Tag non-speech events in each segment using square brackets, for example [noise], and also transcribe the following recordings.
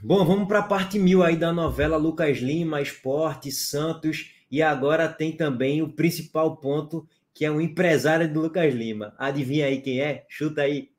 Bom, vamos para a parte mil aí da novela Lucas Lima, Esporte, Santos. E agora tem também o principal ponto, que é o empresário do Lucas Lima. Adivinha aí quem é? Chuta aí.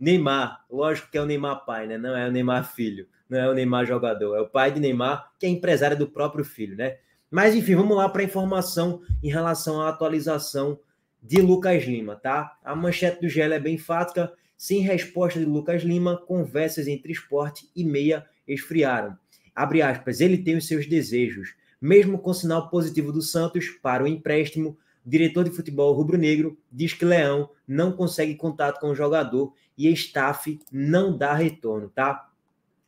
Neymar. Lógico que é o Neymar pai, né? Não é o Neymar filho. Não é o Neymar jogador. É o pai de Neymar, que é empresário do próprio filho, né? Mas enfim, vamos lá para a informação em relação à atualização de Lucas Lima, tá? A manchete do GL é bem fática. Sem resposta de Lucas Lima, conversas entre esporte e meia esfriaram. Abre aspas, ele tem os seus desejos. Mesmo com sinal positivo do Santos para o empréstimo, o diretor de futebol rubro-negro diz que Leão não consegue contato com o jogador e staff não dá retorno, tá?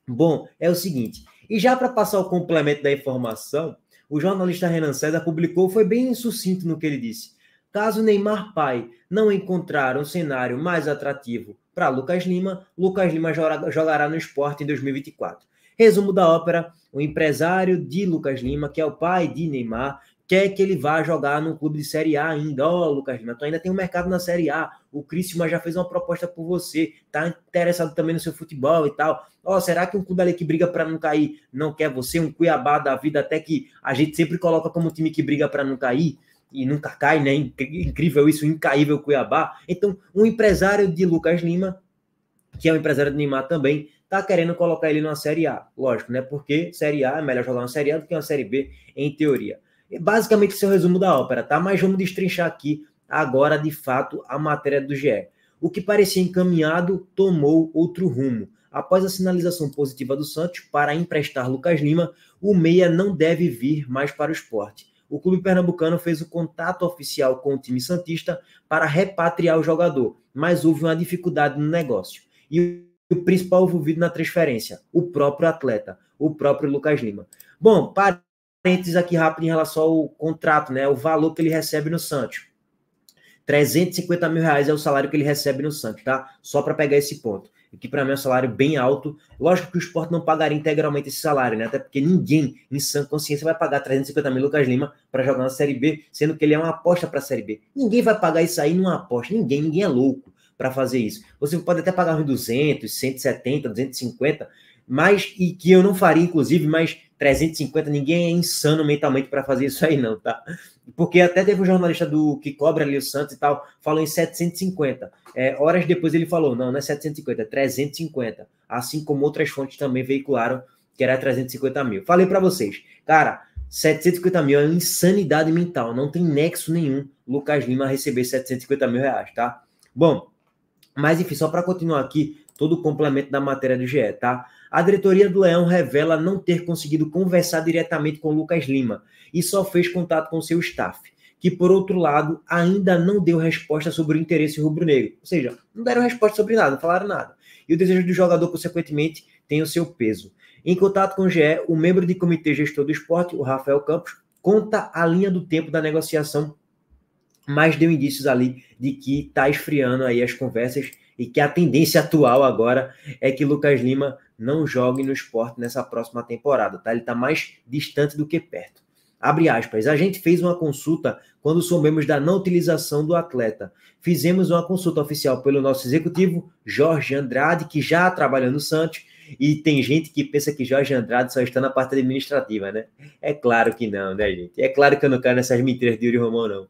Bom, é o seguinte, e já para passar o complemento da informação, o jornalista Renan César publicou, foi bem sucinto no que ele disse. Caso Neymar pai não encontrar um cenário mais atrativo para Lucas Lima, Lucas Lima jogará no esporte em 2024. Resumo da ópera: o empresário de Lucas Lima, que é o pai de Neymar, quer que ele vá jogar no clube de Série A ainda. Ó, oh, Lucas Lima, tu ainda tem um mercado na Série A. O Criciúma já fez uma proposta por você, tá interessado também no seu futebol e tal. Ó, oh, será que um clube ali que briga para não cair não quer você? Um Cuiabá da vida, até que a gente sempre coloca como time que briga para não cair e nunca cai, né? Incrível isso, incaível Cuiabá. Então, um empresário de Lucas Lima, que é um empresário de Neymar também, tá querendo colocar ele numa Série A. Lógico, né? Porque Série A é melhor jogar uma Série A do que uma Série B, em teoria. E basicamente, esse é o resumo da ópera, tá? Mas vamos destrinchar aqui, agora, de fato, a matéria do GE. O que parecia encaminhado tomou outro rumo. Após a sinalização positiva do Santos para emprestar Lucas Lima, o Meia não deve vir mais para o esporte o clube pernambucano fez o contato oficial com o time Santista para repatriar o jogador, mas houve uma dificuldade no negócio. E o principal envolvido na transferência, o próprio atleta, o próprio Lucas Lima. Bom, parênteses aqui rápido em relação ao contrato, né? O valor que ele recebe no Santos. 350 mil reais é o salário que ele recebe no Santos, tá? Só para pegar esse ponto que para mim é um salário bem alto. Lógico que o esporte não pagaria integralmente esse salário, né? Até porque ninguém, em sã consciência, vai pagar 350 mil Lucas Lima para jogar na Série B, sendo que ele é uma aposta para a Série B. Ninguém vai pagar isso aí numa aposta, ninguém, ninguém é louco para fazer isso. Você pode até pagar uns 200, 170, 250, mas, e que eu não faria, inclusive, mas 350, ninguém é insano mentalmente para fazer isso aí, não, tá? Porque até teve um jornalista do que cobra ali o Santos e tal, falou em 750. É, horas depois ele falou: não, não é 750, é 350. Assim como outras fontes também veicularam que era 350 mil. Falei para vocês, cara, 750 mil é uma insanidade mental, não tem nexo nenhum Lucas Lima receber 750 mil reais, tá? Bom, mas enfim, só para continuar aqui, todo o complemento da matéria do GE, tá? A diretoria do Leão revela não ter conseguido conversar diretamente com Lucas Lima e só fez contato com seu staff, que, por outro lado, ainda não deu resposta sobre o interesse rubro-negro. Ou seja, não deram resposta sobre nada, não falaram nada. E o desejo do jogador, consequentemente, tem o seu peso. Em contato com o GE, o membro de comitê gestor do esporte, o Rafael Campos, conta a linha do tempo da negociação, mas deu indícios ali de que está esfriando aí as conversas e que a tendência atual agora é que Lucas Lima não jogue no esporte nessa próxima temporada, tá? Ele está mais distante do que perto. Abre aspas. A gente fez uma consulta quando soubemos da não utilização do atleta. Fizemos uma consulta oficial pelo nosso executivo, Jorge Andrade, que já trabalha no Santos, e tem gente que pensa que Jorge Andrade só está na parte administrativa, né? É claro que não, né, gente? É claro que eu não caio nessas mentiras de Yuri Romão, não.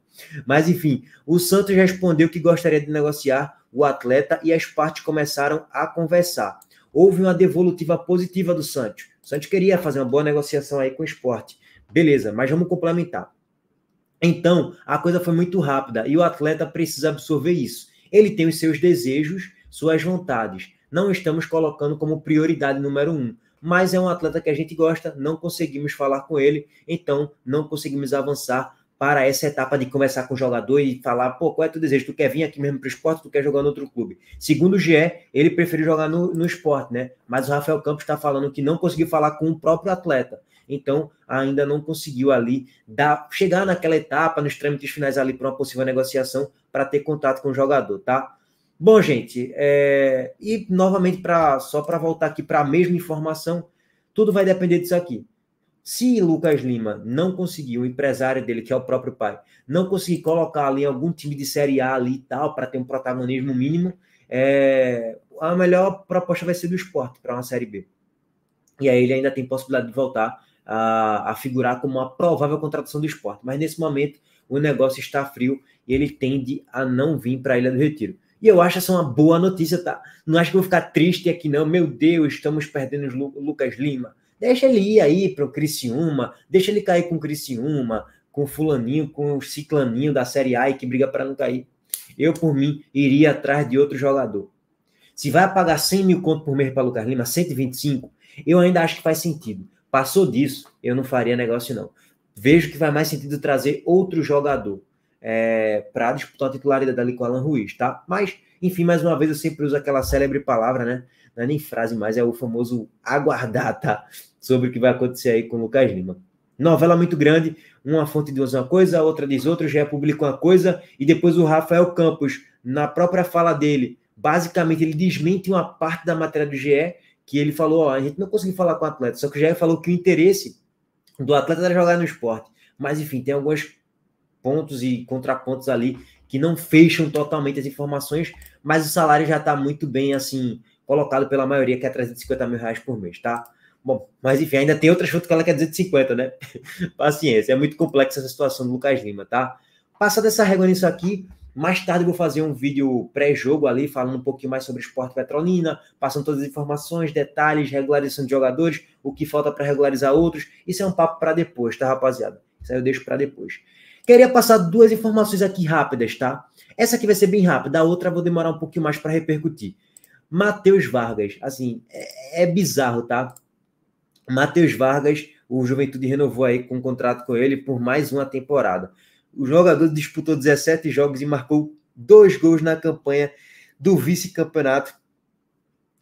Mas, enfim, o Santos respondeu que gostaria de negociar o atleta e as partes começaram a conversar houve uma devolutiva positiva do Santos. O Santos queria fazer uma boa negociação aí com o esporte. Beleza, mas vamos complementar. Então, a coisa foi muito rápida e o atleta precisa absorver isso. Ele tem os seus desejos, suas vontades. Não estamos colocando como prioridade número um, mas é um atleta que a gente gosta, não conseguimos falar com ele, então não conseguimos avançar para essa etapa de conversar com o jogador e falar, pô, qual é o teu desejo? Tu quer vir aqui mesmo para o esporte tu quer jogar no outro clube? Segundo o GE, ele preferiu jogar no, no esporte, né? Mas o Rafael Campos está falando que não conseguiu falar com o próprio atleta. Então, ainda não conseguiu ali dar, chegar naquela etapa, nos trâmites finais ali para uma possível negociação, para ter contato com o jogador, tá? Bom, gente, é... e novamente, pra, só para voltar aqui para a mesma informação, tudo vai depender disso aqui. Se Lucas Lima não conseguir, o empresário dele, que é o próprio pai, não conseguir colocar ali algum time de Série A ali e tal, para ter um protagonismo mínimo, é... a melhor proposta vai ser do esporte para uma Série B. E aí ele ainda tem possibilidade de voltar a, a figurar como uma provável contratação do esporte. Mas nesse momento, o negócio está frio e ele tende a não vir para a Ilha do Retiro. E eu acho essa uma boa notícia, tá? Não acho que vou ficar triste aqui, não. Meu Deus, estamos perdendo o Lucas Lima. Deixa ele ir aí para o Criciúma, deixa ele cair com o Criciúma, com o fulaninho, com o ciclaninho da Série A e que briga para não cair. Eu, por mim, iria atrás de outro jogador. Se vai pagar 100 mil conto por mês para Lucas Lima, 125, eu ainda acho que faz sentido. Passou disso, eu não faria negócio não. Vejo que faz mais sentido trazer outro jogador é, para disputar a titularidade ali com o Alan Ruiz, tá? Mas enfim, mais uma vez, eu sempre uso aquela célebre palavra, né? Não é nem frase mais, é o famoso aguardar, tá? Sobre o que vai acontecer aí com o Lucas Lima. Novela muito grande, uma fonte diz uma coisa, a outra diz outra, já publica uma coisa, e depois o Rafael Campos, na própria fala dele, basicamente ele desmente uma parte da matéria do GE, que ele falou, ó, a gente não conseguiu falar com o atleta, só que o GE falou que o interesse do atleta era jogar no esporte. Mas, enfim, tem alguns pontos e contrapontos ali que não fecham totalmente as informações, mas o salário já está muito bem, assim, colocado pela maioria, que é 350 mil reais por mês, tá? Bom, mas enfim, ainda tem outras fotos que ela quer 250, né? [laughs] Paciência, é muito complexa essa situação do Lucas Lima, tá? Passando essa régua nisso aqui, mais tarde eu vou fazer um vídeo pré-jogo ali, falando um pouquinho mais sobre esporte petrolina, passando todas as informações, detalhes, regularização de jogadores, o que falta para regularizar outros. Isso é um papo para depois, tá, rapaziada? Isso aí eu deixo para depois. Queria passar duas informações aqui rápidas, tá? Essa aqui vai ser bem rápida, a outra vou demorar um pouquinho mais para repercutir. Matheus Vargas, assim, é, é bizarro, tá? Matheus Vargas, o Juventude renovou aí com um contrato com ele por mais uma temporada. O jogador disputou 17 jogos e marcou dois gols na campanha do vice-campeonato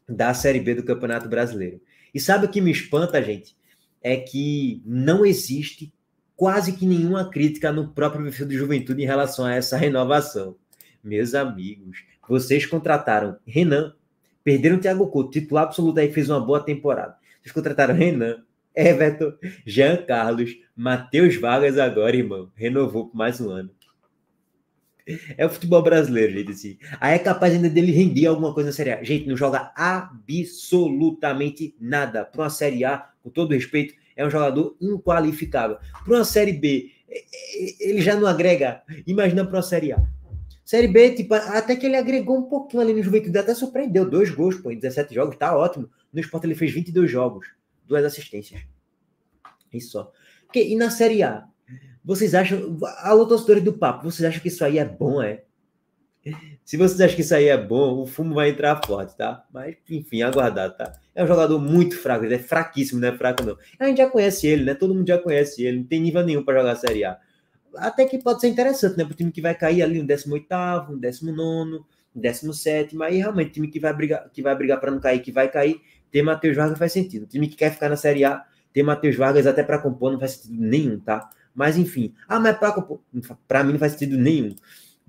da Série B do Campeonato Brasileiro. E sabe o que me espanta, gente? É que não existe quase que nenhuma crítica no próprio perfil de juventude em relação a essa renovação. Meus amigos, vocês contrataram Renan, perderam o Thiago Couto, titular absoluto aí, fez uma boa temporada. Vocês contrataram Renan, Everton, Jean Carlos, Matheus Vargas agora, irmão. Renovou por mais um ano. É o futebol brasileiro, gente, assim. Aí é capaz ainda dele render alguma coisa na Série A. Gente, não joga absolutamente nada para uma Série A, com todo respeito é um jogador inqualificável. Para uma Série B, é, é, ele já não agrega. Imagina para uma Série A. Série B, tipo, até que ele agregou um pouquinho ali no Juventude, até surpreendeu. Dois gols, pô, em 17 jogos, tá ótimo. No esporte ele fez 22 jogos, duas assistências. Isso só. E na Série A, vocês acham, alô torcedores do papo, vocês acham que isso aí é bom, é? Se vocês acham que isso aí é bom, o fumo vai entrar forte, tá? Mas, enfim, aguardar, tá? É um jogador muito fraco, ele é fraquíssimo, não é fraco, não. A gente já conhece ele, né? Todo mundo já conhece ele, não tem nível nenhum para jogar a Série A. Até que pode ser interessante, né? Para time que vai cair ali no 18, no 19, no 17, aí realmente, time que vai brigar, que vai brigar para não cair, que vai cair, ter Matheus Vargas faz sentido. O time que quer ficar na Série A, ter Matheus Vargas até para compor não faz sentido nenhum, tá? Mas, enfim, ah, mas pra, compor, para mim não faz sentido nenhum.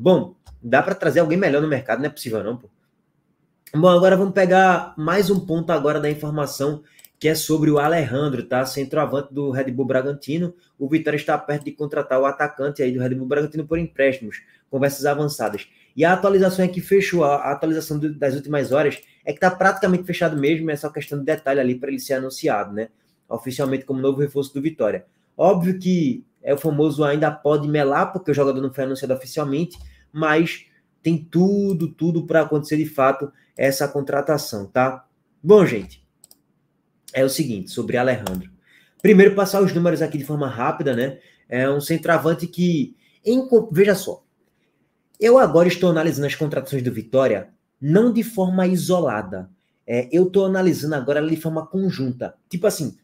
Bom, dá para trazer alguém melhor no mercado, não é possível não, pô. Bom, agora vamos pegar mais um ponto agora da informação, que é sobre o Alejandro, tá? Centroavante do Red Bull Bragantino. O Vitória está perto de contratar o atacante aí do Red Bull Bragantino por empréstimos, conversas avançadas. E a atualização é que fechou, a atualização do, das últimas horas é que está praticamente fechado mesmo, é só questão de detalhe ali para ele ser anunciado, né? Oficialmente como novo reforço do Vitória. Óbvio que é o famoso ainda pode melar, porque o jogador não foi anunciado oficialmente, mas tem tudo, tudo para acontecer de fato essa contratação, tá? Bom, gente, é o seguinte sobre Alejandro. Primeiro passar os números aqui de forma rápida, né? É um centroavante que em, veja só. Eu agora estou analisando as contratações do Vitória não de forma isolada. É, eu estou analisando agora ela de forma conjunta. Tipo assim,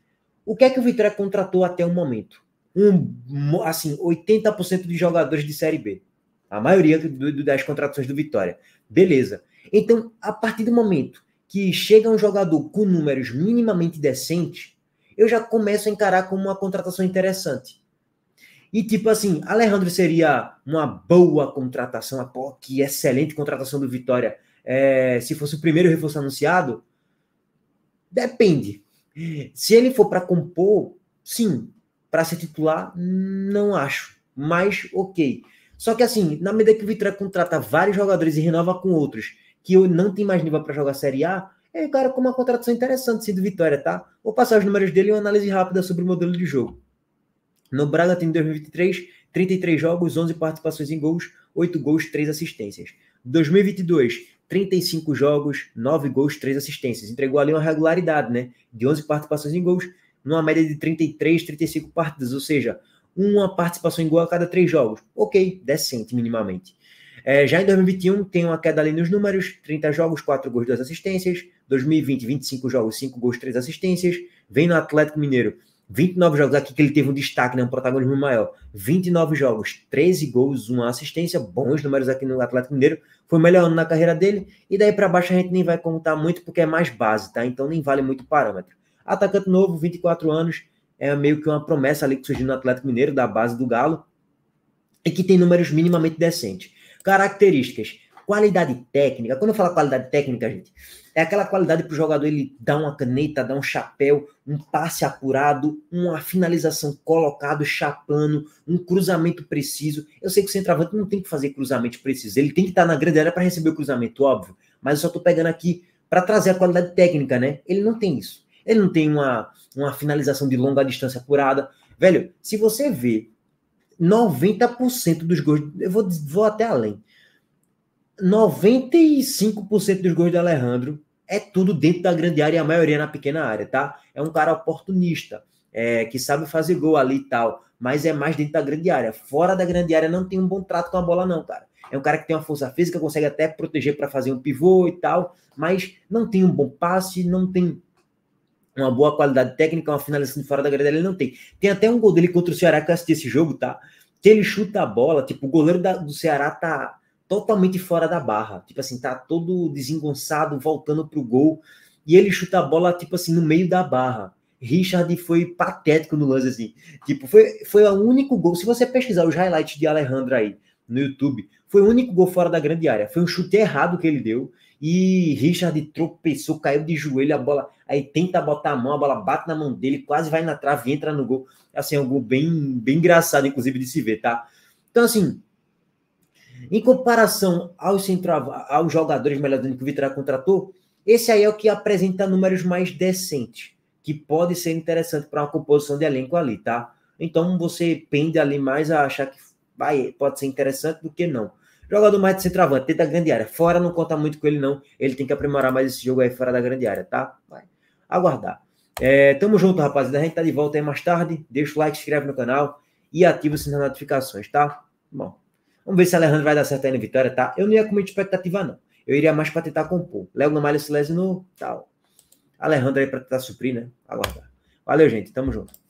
o que é que o Vitória contratou até o momento? Um, assim, 80% de jogadores de Série B. A maioria das contratações do Vitória. Beleza. Então, a partir do momento que chega um jogador com números minimamente decentes, eu já começo a encarar como uma contratação interessante. E tipo assim, Alejandro seria uma boa contratação, uma pô, que excelente contratação do Vitória. É, se fosse o primeiro reforço anunciado, depende. Se ele for para compor, sim. Para ser titular, não acho. Mas ok. Só que assim, na medida que o Vitória contrata vários jogadores e renova com outros, que não tem mais nível para jogar Série A, é o cara com uma contratação interessante sendo Vitória, tá? Vou passar os números dele e uma análise rápida sobre o modelo de jogo. No em 2023, 33 jogos, 11 participações em gols, 8 gols, 3 assistências. 2022, 35 jogos, 9 gols, 3 assistências. Entregou ali uma regularidade, né? De 11 participações em gols, numa média de 33, 35 partidas, ou seja, uma participação em gol a cada três jogos. Ok, decente minimamente. É, já em 2021 tem uma queda ali nos números, 30 jogos, 4 gols, 2 assistências. 2020, 25 jogos, 5 gols, 3 assistências. Vem no Atlético Mineiro, 29 jogos aqui que ele teve um destaque, né, um protagonismo maior. 29 jogos, 13 gols, 1 assistência, bons números aqui no Atlético Mineiro. Foi o melhor ano na carreira dele e daí para baixo a gente nem vai contar muito porque é mais base, tá? Então nem vale muito parâmetro. Atacante novo, 24 anos, é meio que uma promessa ali que surgiu no Atlético Mineiro, da base do Galo, e que tem números minimamente decentes. Características, qualidade técnica. Quando eu falo qualidade técnica, gente, é aquela qualidade para o jogador ele dar uma caneta, dar um chapéu, um passe apurado, uma finalização colocado, chapando, um cruzamento preciso. Eu sei que o centroavante não tem que fazer cruzamento preciso, ele tem que estar na grande área para receber o cruzamento, óbvio, mas eu só estou pegando aqui para trazer a qualidade técnica, né? Ele não tem isso ele não tem uma, uma finalização de longa distância curada. Velho, se você vê 90% dos gols, eu vou, vou até além, 95% dos gols do Alejandro é tudo dentro da grande área e a maioria na pequena área, tá? É um cara oportunista, é, que sabe fazer gol ali e tal, mas é mais dentro da grande área. Fora da grande área não tem um bom trato com a bola, não, cara. É um cara que tem uma força física, consegue até proteger para fazer um pivô e tal, mas não tem um bom passe, não tem uma boa qualidade técnica, uma finalização de fora da grande ele não tem. Tem até um gol dele contra o Ceará que eu assisti esse jogo, tá? Que ele chuta a bola, tipo, o goleiro da, do Ceará tá totalmente fora da barra, tipo assim, tá todo desengonçado, voltando pro gol, e ele chuta a bola, tipo assim, no meio da barra. Richard foi patético no lance, assim. Tipo, foi, foi o único gol. Se você pesquisar os highlights de Alejandro aí no YouTube, foi o único gol fora da grande área. Foi um chute errado que ele deu e Richard tropeçou, caiu de joelho, a bola. Aí tenta botar a mão, a bola bate na mão dele, quase vai na trave, entra no gol. Assim, é um gol bem, bem engraçado, inclusive, de se ver, tá? Então, assim, em comparação aos, centro, aos jogadores melhor que o vitória contratou, esse aí é o que apresenta números mais decentes, que pode ser interessante para uma composição de elenco ali, tá? Então você pende ali mais a achar que vai, pode ser interessante do que não. Jogador mais de centroavante, dentro da grande área. Fora não conta muito com ele, não. Ele tem que aprimorar mais esse jogo aí fora da grande área, tá? Vai. Aguardar. É, tamo junto, rapaziada. A gente tá de volta aí mais tarde. Deixa o like, se inscreve no canal e ativa o sininho das notificações, tá? Bom. Vamos ver se o Alejandro vai dar certo aí na vitória, tá? Eu não ia com muita expectativa, não. Eu iria mais pra tentar compor. Léo Gamalho se no tal. Alejandro aí pra tentar suprir, né? Aguardar. Valeu, gente. Tamo junto.